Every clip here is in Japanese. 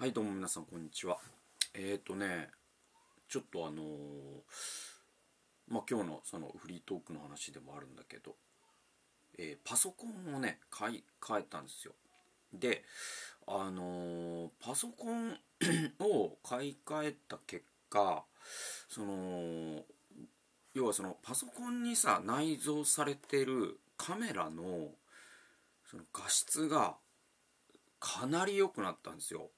はいどうも皆さんこんにちはえっ、ー、とねちょっとあのー、まあ今日のそのフリートークの話でもあるんだけど、えー、パソコンをね買い替えたんですよであのパソコンを買い替えた結果その要はそのパソコンにさ内蔵されてるカメラのその画質がかなり良くなったんですよ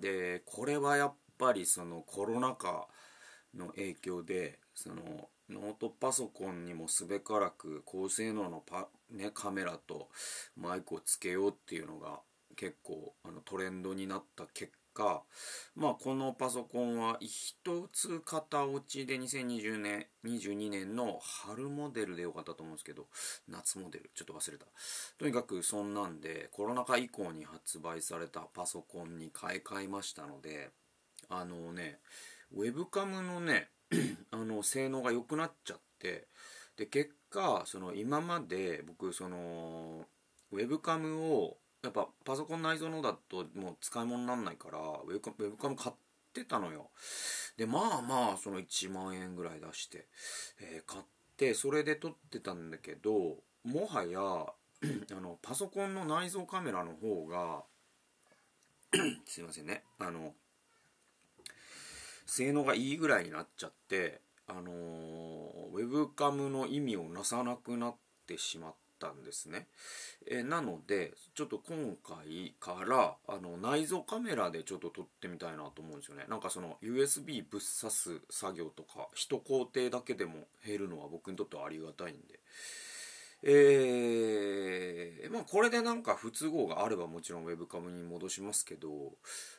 でこれはやっぱりそのコロナ禍の影響でそのノートパソコンにもすべからく高性能のパ、ね、カメラとマイクをつけようっていうのが結構あのトレンドになった結果、まあ、このパソコンは一つ型落ちで2020年、22年の春モデルでよかったと思うんですけど、夏モデル、ちょっと忘れた。とにかくそんなんで、コロナ禍以降に発売されたパソコンに買い替えましたので、あのね、ウェブカムのね、あの、性能が良くなっちゃって、で、結果、その今まで僕、その、ウェブカムをやっぱパソコン内蔵のだともう使い物にならないからウェブカウェブカム買ってたのよでまあまあその1万円ぐらい出して、えー、買ってそれで撮ってたんだけどもはや あのパソコンの内蔵カメラの方が すいませんねあの性能がいいぐらいになっちゃってあのー、ウェブカムの意味をなさなくなってしまっったんですね。えなのでちょっと今回からあの内蔵カメラでちょっと撮ってみたいなと思うんですよね。なんかその USB ぶっ刺す作業とか一工程だけでも減るのは僕にとってはありがたいんで。えー、まあこれでなんか不都合があればもちろんウェブカムに戻しますけど、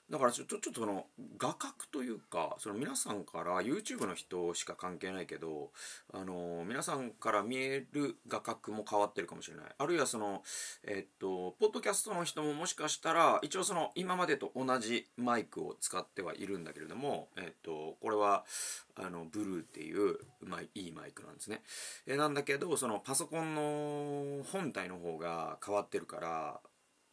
だからちょっとちょっとその画角というかその皆さんから YouTube の人しか関係ないけどあの皆さんから見える画角も変わってるかもしれないあるいはそのえっとポッドキャストの人ももしかしたら一応その今までと同じマイクを使ってはいるんだけれどもえっとこれはあのブルーっていうまあいいマイクなんですねえなんだけどそのパソコンの本体の方が変わってるから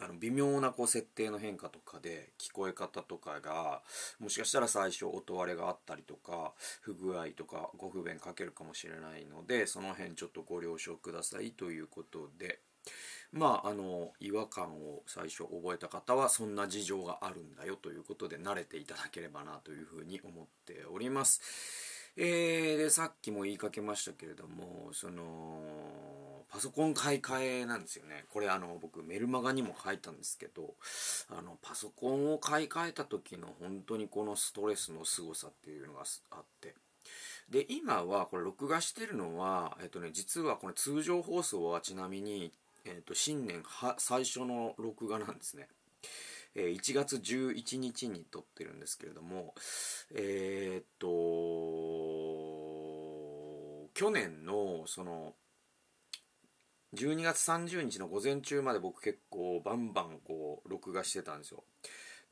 あの微妙なこう設定の変化とかで聞こえ方とかがもしかしたら最初音割れがあったりとか不具合とかご不便かけるかもしれないのでその辺ちょっとご了承くださいということでまああの違和感を最初覚えた方はそんな事情があるんだよということで慣れていただければなというふうに思っております。えー、でさっきも言いかけましたけれどもそのパソコン買い替えなんですよねこれあの僕メルマガにも書いたんですけどあのパソコンを買い替えた時の本当にこのストレスの凄さっていうのがあってで今はこれ録画してるのはえっとね実はこの通常放送はちなみに、えっと、新年は最初の録画なんですねえー、1月11日に撮ってるんですけれどもえー、っと去年のその12月30日の午前中まで僕結構バンバンこう録画してたんですよ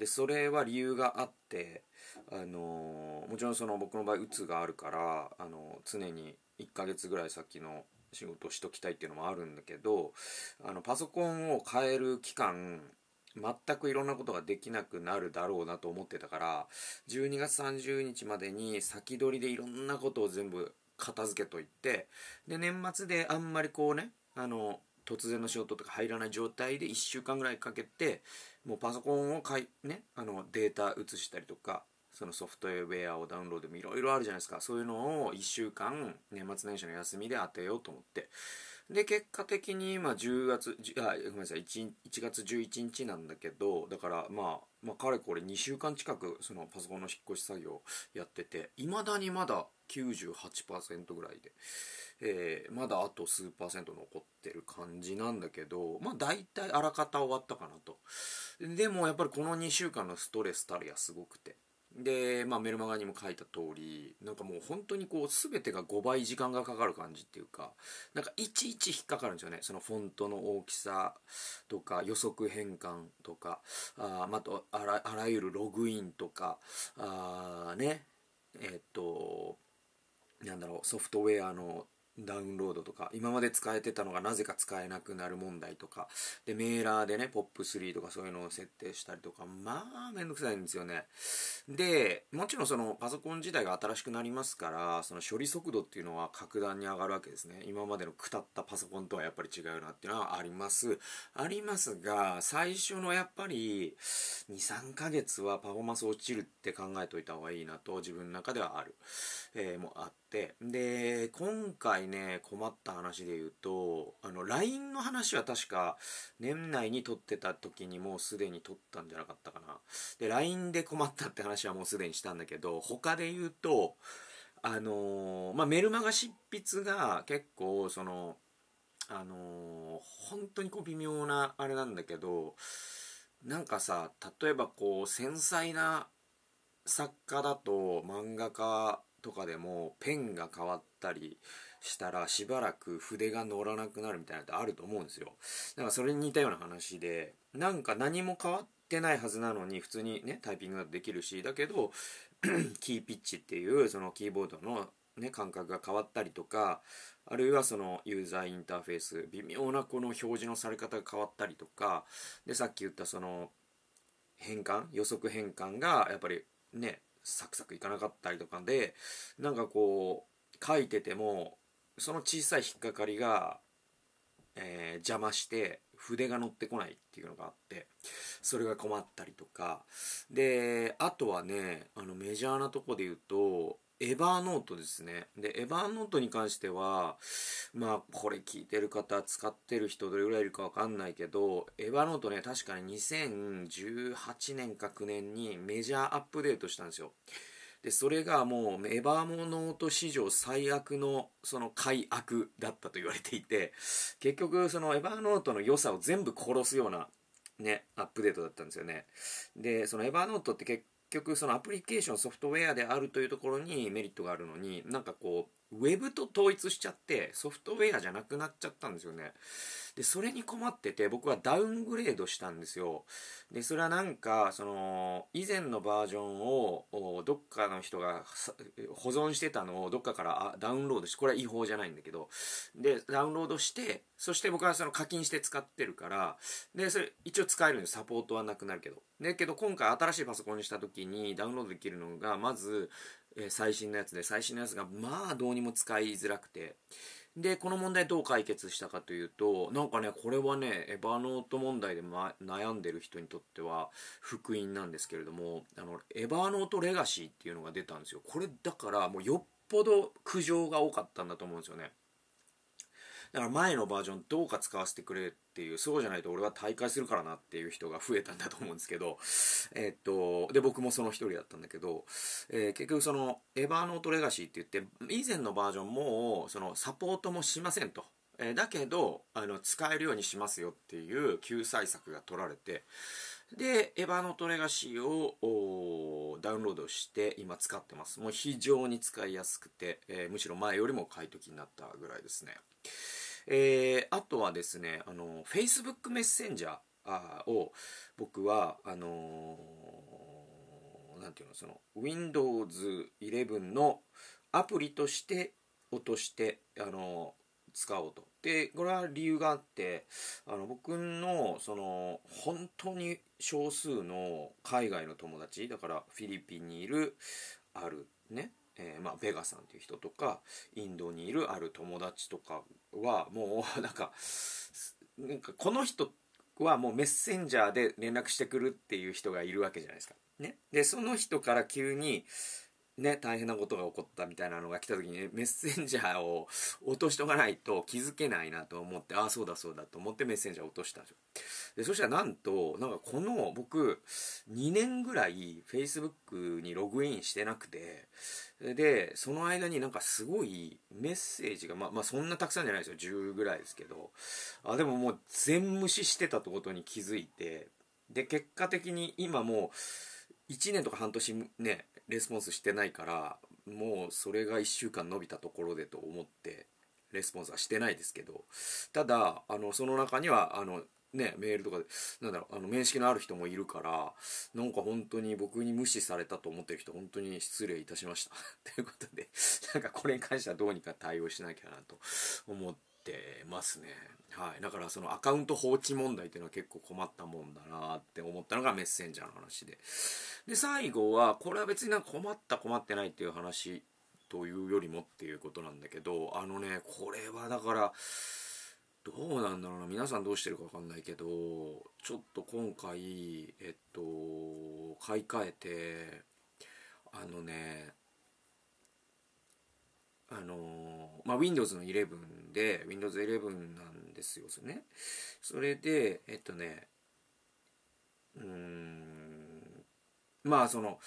でそれは理由があってあのー、もちろんその僕の場合うつがあるから、あのー、常に1ヶ月ぐらい先の仕事をしときたいっていうのもあるんだけどあのパソコンを変える期間全くいろんなことができなくなるだろうなと思ってたから12月30日までに先取りでいろんなことを全部片付けといてで年末であんまりこうねあの突然の仕事とか入らない状態で1週間ぐらいかけてもうパソコンをかい、ね、あのデータ移したりとかそのソフトウェアをダウンロードもいろいろあるじゃないですかそういうのを1週間年末年始の休みで当てようと思ってで結果的に、今10月あごめんなさい 1, 1月11日なんだけどだからまあまあ、かれこれ2週間近くそのパソコンの引っ越し作業やってていまだにまだ98%ぐらいで、えー、まだあと数パーセント残ってる感じなんだけどまあ大体あらかた終わったかなとでもやっぱりこの2週間のストレスたるやすごくてで、まあ、メルマガにも書いた通りなんかもう本当にこう全てが5倍時間がかかる感じっていうかなんかいちいち引っかかるんですよねそのフォントの大きさとか予測変換とかあまとああらゆるログインとかあねえっとなんだろうソフトウェアのダウンロードとか、今まで使えてたのがなぜか使えなくなる問題とか、で、メーラーでね、POP3 とかそういうのを設定したりとか、まあ、めんどくさいんですよね。で、もちろんそのパソコン自体が新しくなりますから、その処理速度っていうのは格段に上がるわけですね。今までのくたったパソコンとはやっぱり違うなっていうのはあります。ありますが、最初のやっぱり、2、3ヶ月はパフォーマンス落ちるって考えといた方がいいなと、自分の中ではある。えー、もうあって、ってで今回ね困った話で言うとあの LINE の話は確か年内に撮ってた時にもうすでに撮ったんじゃなかったかなで LINE で困ったって話はもうすでにしたんだけど他で言うとあのー、まあ、メルマガ執筆が結構そのあのー、本当にこう微妙なあれなんだけどなんかさ例えばこう繊細な作家だと漫画家とかでもペンが変わったりしたらしばらく筆が乗らなくなるみたいなのってあると思うんですよ。だからそれに似たような話でなんか何も変わってないはずなのに普通にねタイピングができるしだけど キーピッチっていうそのキーボードのね、感覚が変わったりとかあるいはそのユーザーインターフェース微妙なこの表示のされ方が変わったりとかでさっき言ったその変換予測変換がやっぱりねサクサクいかなかったりとかでなんかこう書いててもその小さい引っかかりが、えー、邪魔して筆が乗ってこないっていうのがあってそれが困ったりとかであとはねあのメジャーなとこで言うとエバーノートですね。で、エバーノートに関しては、まあ、これ聞いてる方、使ってる人どれぐらいいるかわかんないけど、エバーノートね、確かに2018年か9年にメジャーアップデートしたんですよ。で、それがもう、エバーノート史上最悪の、その、改悪だったと言われていて、結局、その、エバーノートの良さを全部殺すようなね、アップデートだったんですよね。で、そのエヴァーノートって結局そのアプリケーションソフトウェアであるというところにメリットがあるのになんかこうウェブと統一しちゃってソフトウェアじゃなくなっちゃったんですよね。で、それに困ってて僕はダウングレードしたんですよ。で、それはなんか、その、以前のバージョンをどっかの人が保存してたのをどっかからダウンロードして、これは違法じゃないんだけど、で、ダウンロードして、そして僕はその課金して使ってるから、で、それ一応使えるんです。サポートはなくなるけど。で、けど今回新しいパソコンにした時にダウンロードできるのが、まず、え最新のやつで最新のやつがまあどうにも使いづらくてでこの問題どう解決したかというとなんかねこれはねエヴァノート問題で、ま、悩んでる人にとっては福音なんですけれどもあのエヴァノートレガシーっていうのが出たんですよこれだからもうよっぽど苦情が多かったんだと思うんですよねだから前のバージョンどうか使わせてくれっていうそうじゃないと俺は退会するからなっていう人が増えたんだと思うんですけど えっとで僕もその一人だったんだけど、えー、結局そのエヴァーノートレガシーって言って以前のバージョンもそのサポートもしませんと。えー、だけどあの使えるようにしますよっていう救済策が取られてで、エヴァノトレガシーをダウンロードして今使ってます。もう非常に使いやすくて、えー、むしろ前よりも買い時になったぐらいですね。えー、あとはですねあの Facebook メッセンジャーを僕はあのー、なんていうのその Windows 11のアプリとして落としてあのー、使おうとでこれは理由があってあの僕のその本当に少数の海外の友達だからフィリピンにいるあるねえー、まあ、ベガさんっていう人とかインドにいるある友達とかはもうなんかなんかこの人はもうメッセンジャーで連絡してくるっていう人がいるわけじゃないですか。ね、でその人から急にね、大変なことが起こったみたいなのが来た時にメッセンジャーを落としとかないと気づけないなと思ってああそうだそうだと思ってメッセンジャー落としたんですよでそしたらなんとなんかこの僕2年ぐらい Facebook にログインしてなくてでその間になんかすごいメッセージがまあ、まあ、そんなたくさんじゃないですよ10ぐらいですけどあでももう全無視してたってことに気づいてで結果的に今もう1年とか半年ねレスポンスしてないからもうそれが1週間伸びたところでと思ってレスポンスはしてないですけどただあのその中にはあのね、メールとかでなんだろうあの面識のある人もいるからなんか本当に僕に無視されたと思ってる人本当に失礼いたしました ということでなんかこれに関してはどうにか対応しなきゃなと思ってますね。はい、だからそのアカウント放置問題っていうのは結構困ったもんだなって思ったのがメッセンジャーの話で。で最後はこれは別になんか困った困ってないっていう話というよりもっていうことなんだけどあのねこれはだからどうなんだろうな皆さんどうしてるか分かんないけどちょっと今回えっと買い替えてあのねあのまあ、Windows の11で、Windows 11なんですよ、それね。それで、えっとね、うーん、まあその、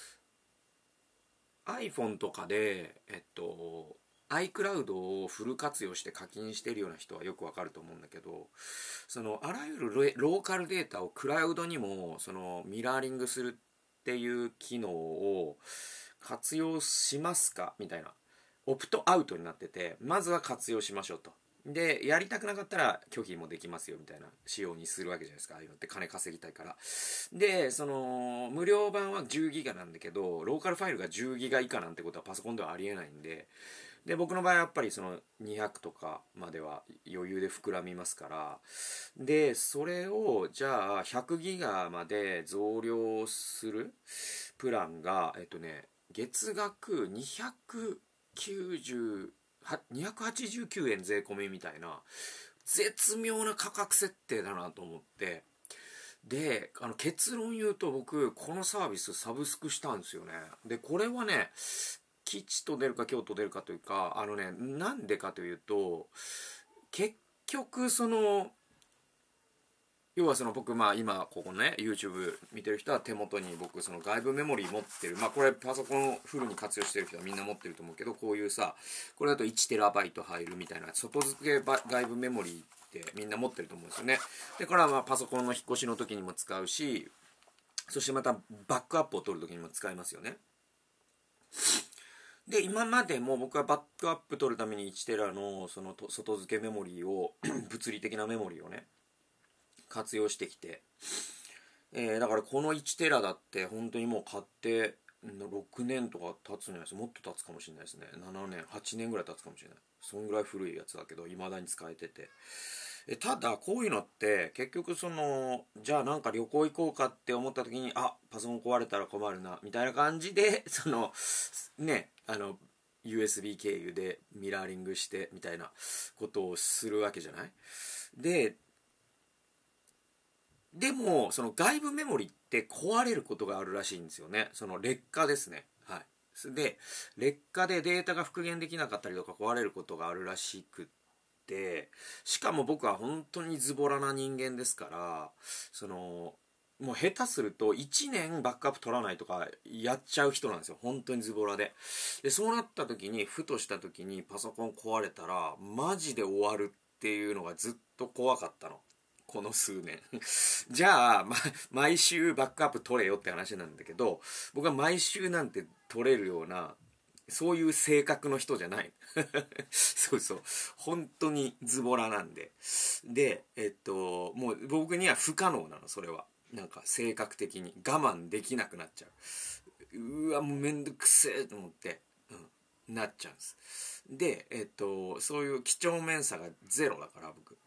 iPhone とかで、えっと、iCloud をフル活用して課金してるような人はよくわかると思うんだけどそのあらゆるローカルデータをクラウドにもそのミラーリングするっていう機能を活用しますかみたいなオプトアウトになっててまずは活用しましょうとでやりたくなかったら拒否もできますよみたいな仕様にするわけじゃないですかああいうのって金稼ぎたいからでその無料版は10ギガなんだけどローカルファイルが10ギガ以下なんてことはパソコンではありえないんでで僕の場合はやっぱりその200とかまでは余裕で膨らみますからでそれをじゃあ100ギガまで増量するプランがえっとね月額200 9 289円税込みみたいな絶妙な価格設定だなと思ってであの結論言うと僕このサービスサブスクしたんですよねでこれはね吉と出るか京と出るかというかあのねなんでかというと結局その要はその僕まあ今ここね YouTube 見てる人は手元に僕その外部メモリー持ってるまあこれパソコンフルに活用してる人はみんな持ってると思うけどこういうさこれだと 1TB 入るみたいな外付け外部メモリーってみんな持ってると思うんですよねだからまあパソコンの引っ越しの時にも使うしそしてまたバックアップを取る時にも使いますよねで今までも僕はバックアップ取るために1テラのその外付けメモリーを 物理的なメモリーをね活用してきて、えー、だからこの1テラだって本当にもう買って6年とか経つんじゃないですもっと経つかもしれないですね7年8年ぐらい経つかもしれないそんぐらい古いやつだけど未だに使えててえただこういうのって結局そのじゃあなんか旅行行こうかって思った時にあパソコン壊れたら困るなみたいな感じで そのねあの USB 経由でミラーリングしてみたいなことをするわけじゃないででもその外部メモリって壊れることがあるらしいんですよねその劣化ですねはいで劣化でデータが復元できなかったりとか壊れることがあるらしくてしかも僕は本当にズボラな人間ですからそのもう下手すると1年バックアップ取らないとかやっちゃう人なんですよ本当にズボラででそうなった時にふとした時にパソコン壊れたらマジで終わるっていうのがずっと怖かったのこの数年 じゃあ、ま、毎週バックアップ取れよって話なんだけど僕は毎週なんて取れるようなそういう性格の人じゃない そうそう。本当にズボラなんで。で、えっと、もう僕には不可能なの、それは。なんか性格的に我慢できなくなっちゃう。うわ、もうめんどくせえと思って、うん、なっちゃうんです。で、えっと、そういう几帳面さがゼロだから、僕。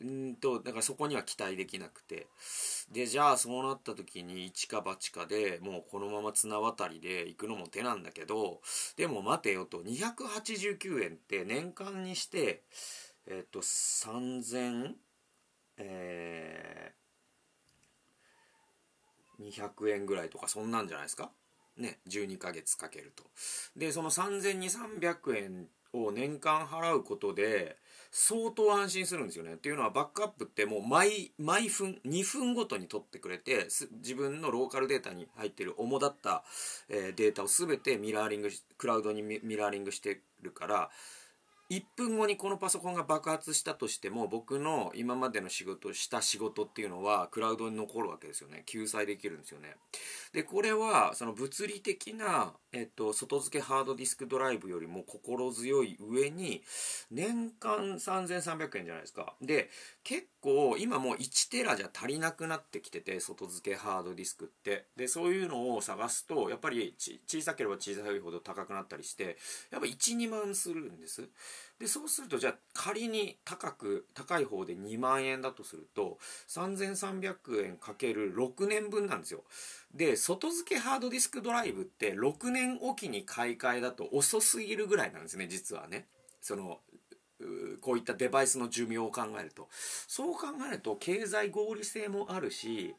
うんとだからそこには期待できなくてでじゃあそうなった時に一か八かでもうこのまま綱渡りで行くのも手なんだけどでも待てよと289円って年間にしてえっ、と3000えー、200円ぐらいとかそんなんじゃないですかね12ヶ月かけるとでその3,200300円を年間払うことで相当安心するんですよねっていうのはバックアップってもう毎毎分2分ごとに取ってくれて自分のローカルデータに入ってる主だった、えー、データを全てミラーリングクラウドにミラーリングしてるから1分後にこのパソコンが爆発したとしても僕の今までの仕事した仕事っていうのはクラウドに残るわけですよね救済できるんですよねでこれはその物理的な、えっと、外付けハードディスクドライブよりも心強い上に年間3300円じゃないですかで結構今もう1テラじゃ足りなくなってきてて外付けハードディスクってでそういうのを探すとやっぱり小さければ小さいほど高くなったりしてやっぱ12万するんですでそうするとじゃあ仮に高く高い方で2万円だとすると3300円かける6年分なんですよで外付けハードディスクドライブって6年おきに買い替えだと遅すぎるぐらいなんですね実はねそのこういったデバイスの寿命を考えるとそう考えると経済合理性もあるし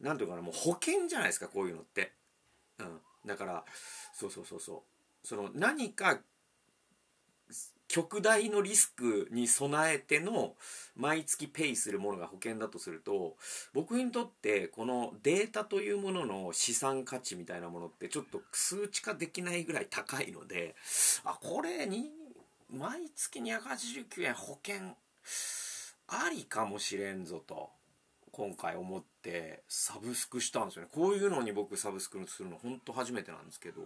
何ていうかなもう保険じゃないですかこういうのって、うん、だからそうそうそうそうその何か極大のリスクに備えての毎月ペイするものが保険だとすると僕にとってこのデータというものの資産価値みたいなものってちょっと数値化できないぐらい高いのであこれに毎月289円保険ありかもしれんぞと今回思ってサブスクしたんですよねこういうのに僕サブスクするのほんと初めてなんですけど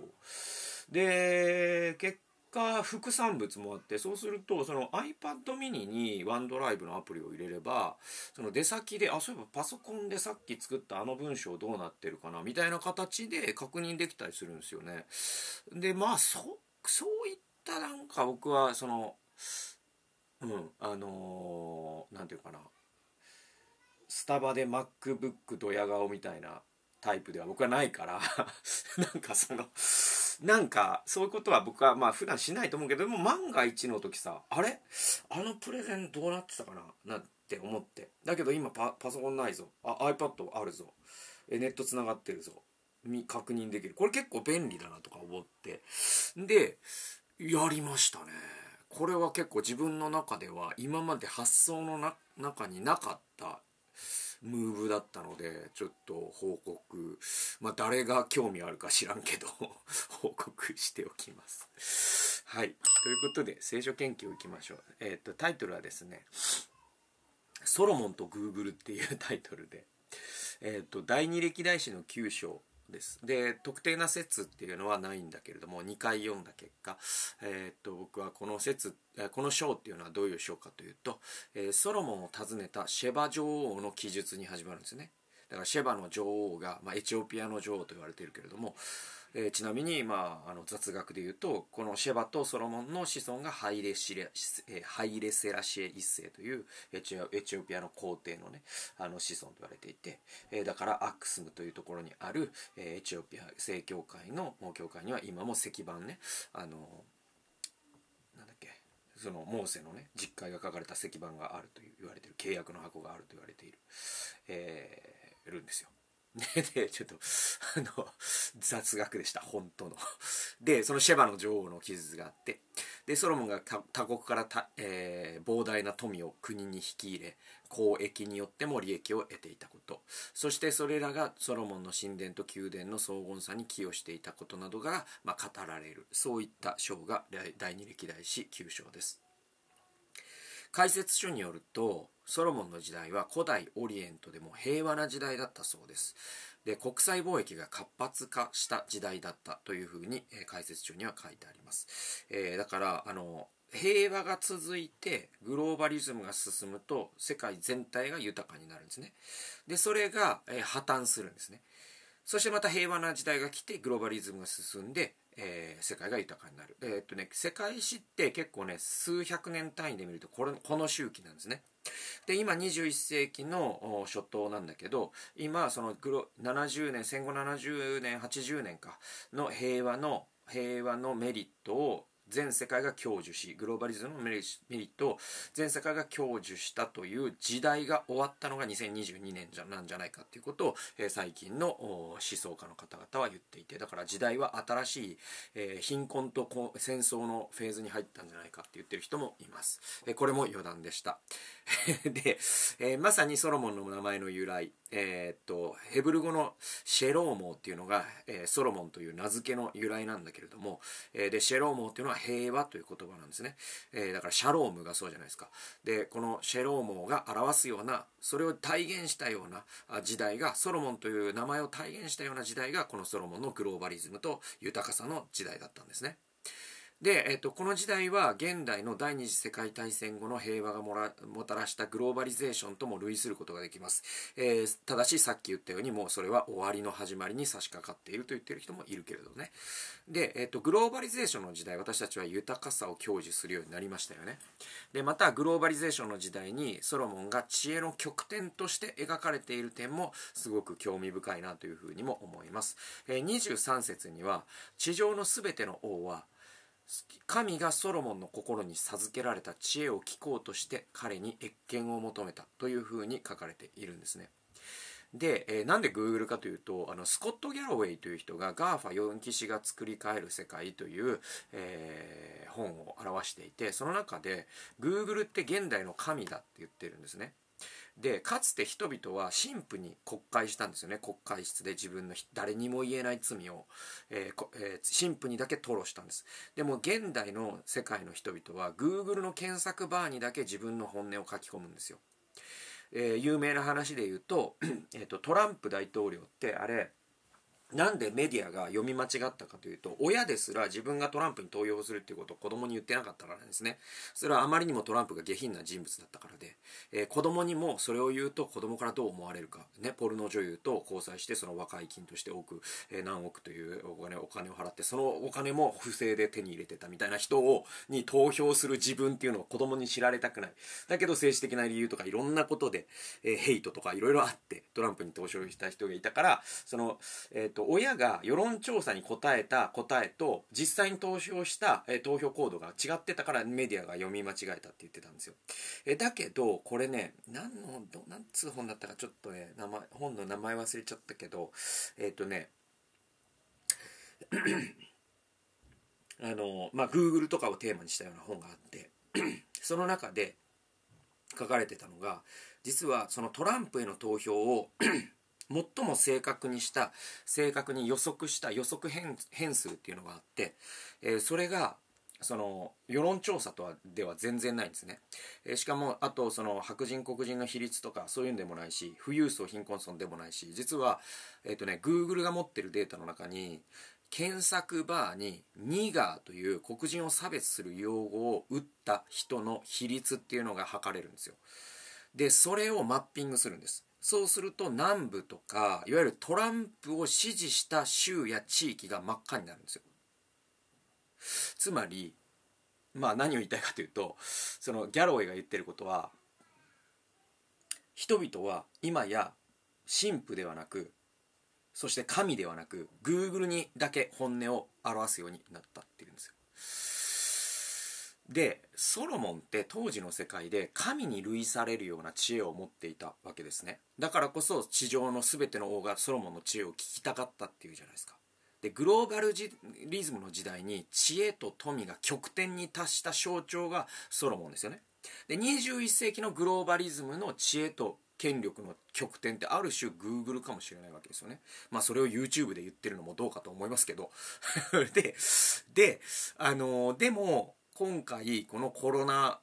で結果副産物もあってそうするとその iPad mini に OneDrive のアプリを入れればその出先であそういえばパソコンでさっき作ったあの文章どうなってるかなみたいな形で確認できたりするんですよね。でまあそそういったなんか僕はそのうんあの何、ー、て言うかなスタバで MacBook ドヤ顔みたいなタイプでは僕はないから なんかそのなんかそういうことは僕はまあ普段しないと思うけどでも万が一の時さあれあのプレゼンどうなってたかななんて思ってだけど今パソコンないぞあ iPad あるぞえネットつながってるぞ確認できるこれ結構便利だなとか思ってでやりましたねこれは結構自分の中では今まで発想の中になかったムーブだったのでちょっと報告まあ誰が興味あるか知らんけど 報告しておきますはいということで聖書研究いきましょうえっ、とタイトルはですね「ソロモンとグーグル」っていうタイトルでえっ、と第二歴代史の9章です。で特定な説っていうのはないんだけれども2回読んだ結果、えー、っと僕はこの説この章っていうのはどういう章かというと、えー、ソロモンを訪ねたシェバ女王の記述に始まるんですね。だからシェバの女王が、まあ、エチオピアの女王と言われているけれどもえー、ちなみに、まあ、あの雑学で言うとこのシェバとソロモンの子孫がハイレシレハイレセラシエ一世というエチオピアの皇帝の,、ね、あの子孫と言われていて、えー、だからアックスムというところにある、えー、エチオピア正教会の教会には今も石板ねあのなんだっけそのモーセのね実家が書かれた石板があると言われている契約の箱があると言われている、えー、るんですよ。で、ちょっと、あの、雑学でした、本当の。で、そのシェバの女王の記述があって、で、ソロモンが他国からた、えー、膨大な富を国に引き入れ、交易によっても利益を得ていたこと、そしてそれらがソロモンの神殿と宮殿の荘厳さに寄与していたことなどが、まあ、語られる、そういった章が第二歴代史9章です。解説書によると、ソロモンの時代は古代オリエントでも平和な時代だったそうですで国際貿易が活発化した時代だったというふうに、えー、解説書には書いてあります、えー、だからあの平和が続いてグローバリズムが進むと世界全体が豊かになるんですねでそれが、えー、破綻するんですねそしてまた平和な時代が来てグローバリズムが進んでえー、世界が豊かになる。えー、っとね、世界史って結構ね、数百年単位で見ると、これ、この周期なんですね。で、今21世紀の初頭なんだけど、今、その70年、戦後70年、80年か、の平和の、平和のメリットを全世界が享受しグローバリズムのメリットを全世界が享受したという時代が終わったのが2022年じゃなんじゃないかっていうことを、え最近の思想家の方々は言っていてだから時代は新しい、え貧困と戦争のフェーズに入ったんじゃないかって言ってる人もいます、えこれも余談でした で、えまさにソロモンの名前の由来えー、っとヘブル語のシェローモーっていうのが、えー、ソロモンという名付けの由来なんだけれども、えー、でシェローモーっていうのは平和という言葉なんですね、えだからシャロームがそうじゃないですかでこのシェローモーが表すようなそれを体現したような時代がソロモンという名前を体現したような時代がこのソロモンのグローバリズムと豊かさの時代だったんですね。で、えっと、この時代は現代の第二次世界大戦後の平和がもらもたらしたグローバリゼーションとも類することができます、えー、ただしさっき言ったようにもうそれは終わりの始まりに差し掛かっていると言ってる人もいるけれどねで、えっと、グローバリゼーションの時代私たちは豊かさを享受するようになりましたよねでまたグローバリゼーションの時代にソロモンが知恵の極点として描かれている点もすごく興味深いなというふうにも思います、えー、23節には地上のすべての王は「神がソロモンの心に授けられた知恵を聞こうとして彼に謁見を求めたというふうに書かれているんですね。で、えー、なんで Google かというとあのスコット・ギャロウェイという人が GAFA4 騎士が作り変える世界という、えー、本を表していてその中で Google って現代の神だって言ってるんですね。でかつて人々は神父に国会したんですよね国会室で自分の誰にも言えない罪を、えーえー、神父にだけ吐露したんですでも現代の世界の人々は Google の検索バーにだけ自分の本音を書き込むんですよ、えー、有名な話で言うと えとトランプ大統領ってあれなんでメディアが読み間違ったかというと親ですら自分がトランプに投票するっていうことを子供に言ってなかったからですねそれはあまりにもトランプが下品な人物だったからで、えー、子供にもそれを言うと子供からどう思われるか、ね、ポルノ女優と交際してその和解金として億、えー、何億というお金お金を払ってそのお金も不正で手に入れてたみたいな人をに投票する自分っていうのを子供に知られたくないだけど政治的な理由とかいろんなことで、えー、ヘイトとかいろいろあってトランプに投票した人がいたからそのえっ、とと、親が世論調査に答えた答えと、実際に投票した、えー、投票行動が違ってたからメディアが読み間違えたって言ってたんですよ。えー、だけど、これね、何の、ど、何つう本だったかちょっとね、名前、本の名前忘れちゃったけど、えっ、ー、とね、あの、まあ、Google とかをテーマにしたような本があって、その中で書かれてたのが、実はそのトランプへの投票を最も正確にした正確に予測した予測変数っていうのがあって、えー、それがその世論調査とはでは全然ないんですね、えー、しかもあとその白人黒人の比率とかそういうんでもないし富裕層貧困層でもないし実はえっ、ー、とねグーグルが持ってるデータの中に検索バーにニガーという黒人を差別する用語を打った人の比率っていうのが測れるんですよでそれをマッピングするんですそうすると南部とかいわゆるトランプを支持した州や地域が真っ赤になるんですよ。つまりまあ何を言いたいかというとそのギャロウェイが言ってることは人々は今や神父ではなくそして神ではなくグーグルにだけ本音を表すようになったっていうんですよ。でソロモンって当時の世界で神に類されるような知恵を持っていたわけですねだからこそ地上の全ての王がソロモンの知恵を聞きたかったっていうじゃないですかでグローバルリズムの時代に知恵と富が極点に達した象徴がソロモンですよねで21世紀のグローバリズムの知恵と権力の極点ってある種 Google かもしれないわけですよね。まあそれを YouTube で言ってるのもどうかと思いますけど で、で、あのー、でも、今回このコロナ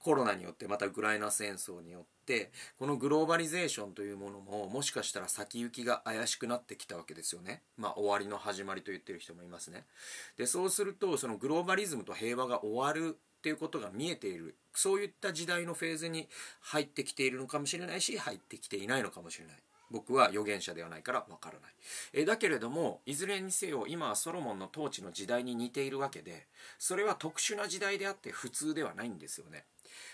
コロナによってまたウクライナ戦争によってこのグローバリゼーションというものももしかしたら先行きが怪しくなってきたわけですよねまあ終わりの始まりと言ってる人もいますねでそうするとそのグローバリズムと平和が終わるっていうことが見えているそういった時代のフェーズに入ってきているのかもしれないし入ってきていないのかもしれない僕は預言者ではないからわからない、えだけれどもいずれにせよ今はソロモンの統治の時代に似ているわけでそれは特殊な時代であって普通ではないんですよね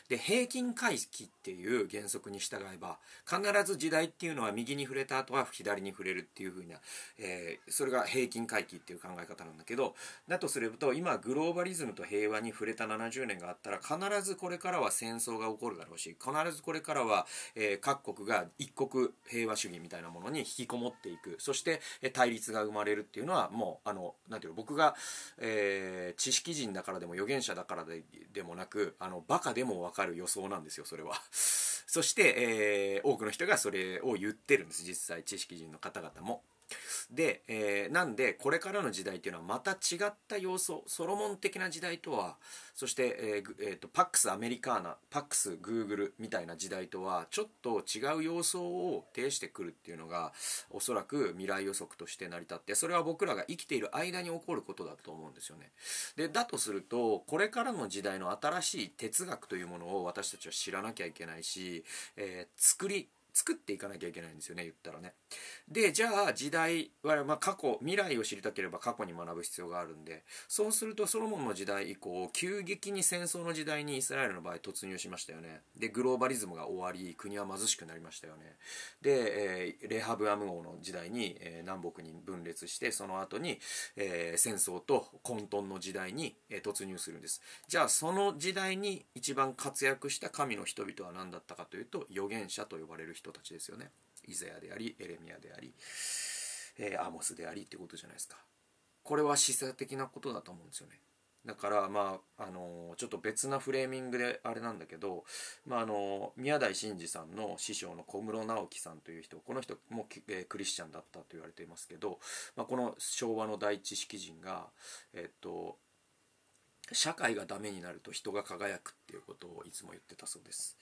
で平均回帰っていう原則に従えば必ず時代っていうのは右に触れた後は左に触れるっていうふうな、えー、それが平均回帰っていう考え方なんだけどだとすると今グローバリズムと平和に触れた70年があったら必ずこれからは戦争が起こるだろうし必ずこれからは、えー、各国が一国平和主義みたいなものに引きこもっていくそして、えー、対立が生まれるっていうのはもうあのなんていうの僕が、えー、知識人だからでも預言者だからででもなくあのバカでも分かる予想なんですよそれはそして、えー、多くの人がそれを言ってるんです実際知識人の方々も。で、えー、なんでこれからの時代っていうのはまた違った様相ソロモン的な時代とはそして、えーえーと、パックスアメリカーナパックスグーグルみたいな時代とはちょっと違う様相を呈してくるっていうのがおそらく未来予測として成り立ってそれは僕らが生きている間に起こることだと思うんですよね。でだとするとこれからの時代の新しい哲学というものを私たちは知らなきゃいけないし、えー、作り作っていかなきゃいけないんですよね言ったらね。でじゃあ時代は、まあ、過去未来を知りたければ過去に学ぶ必要があるんでそうするとソロモンの時代以降急激に戦争の時代にイスラエルの場合突入しましたよね。でグローバリズムが終わり国は貧しくなりましたよね。で、えー、レハブアム王の時代に、えー、南北に分裂してその後に、えー、戦争と混沌の時代に、え突入するんです。じゃあその時代に一番活躍した神の人々は何だったかというと預言者と呼ばれる人人たちですよねイザヤでありエレミアであり、えー、アモスでありってことじゃないですかこれは示唆的なことだと思うんですよねだからまあ、あのちょっと別なフレーミングであれなんだけど、まあ、あの宮台真司さんの師匠の小室直樹さんという人この人も、えー、クリスチャンだったと言われていますけど、まあ、この昭和の第一式人が、えっと社会がダメになると人が輝くっていうことをいつも言ってたそうです。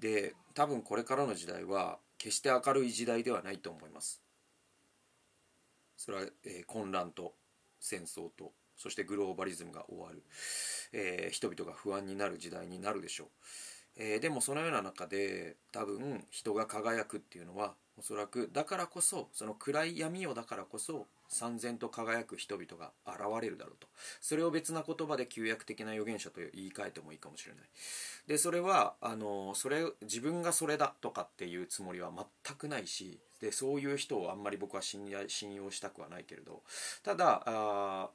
で多分これからの時代は決して明るい時代ではないと思いますそれは、えー、混乱と戦争とそしてグローバリズムが終わる、えー、人々が不安になる時代になるでしょう、えー、でもそのような中で多分人が輝くっていうのはおそらくだからこそその暗い闇をだからこそ三然と輝く人々が現れるだろうとそれを別な言葉で旧約的な預言者と言い換えてもいいかもしれないでそれはあのそれ自分がそれだとかっていうつもりは全くないしでそういう人をあんまり僕は信用したくはないけれどただあ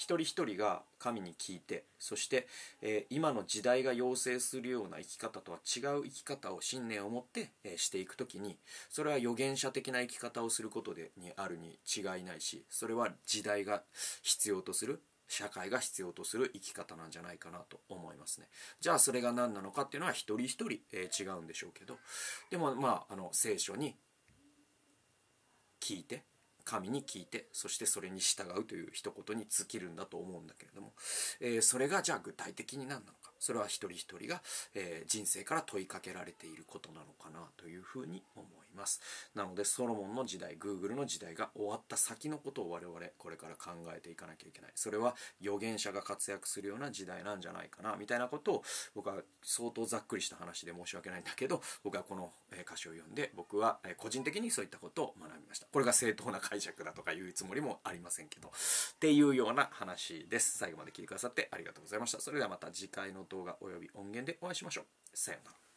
一人一人が神に聞いてそして、えー、今の時代が要請するような生き方とは違う生き方を信念を持って、えー、していく時にそれは預言者的な生き方をすることでにあるに違いないしそれは時代が必要とする社会が必要とする生き方なんじゃないかなと思いますねじゃあそれが何なのかっていうのは一人一人、えー、違うんでしょうけどでもまああの聖書に聞いて神に聞いてそしてそれに従うという一言に尽きるんだと思うんだけれども、えー、それがじゃあ具体的に何なのかそれは一人一人が、えー、人生から問いかけられていることなのかなというふうに思いますなのでソロモンの時代 Google の時代が終わった先のことを我々これから考えていかなきゃいけないそれは預言者が活躍するような時代なんじゃないかなみたいなことを僕は相当ざっくりした話で申し訳ないんだけど僕はこの歌詞を読んで僕は個人的にそういったことを学びましたこれが正当な解釈だとか言うつもりもありませんけどっていうような話です最後まで聞いてくださってありがとうございましたそれではまた次回の動画および音源でお会いしましょう。さようなら。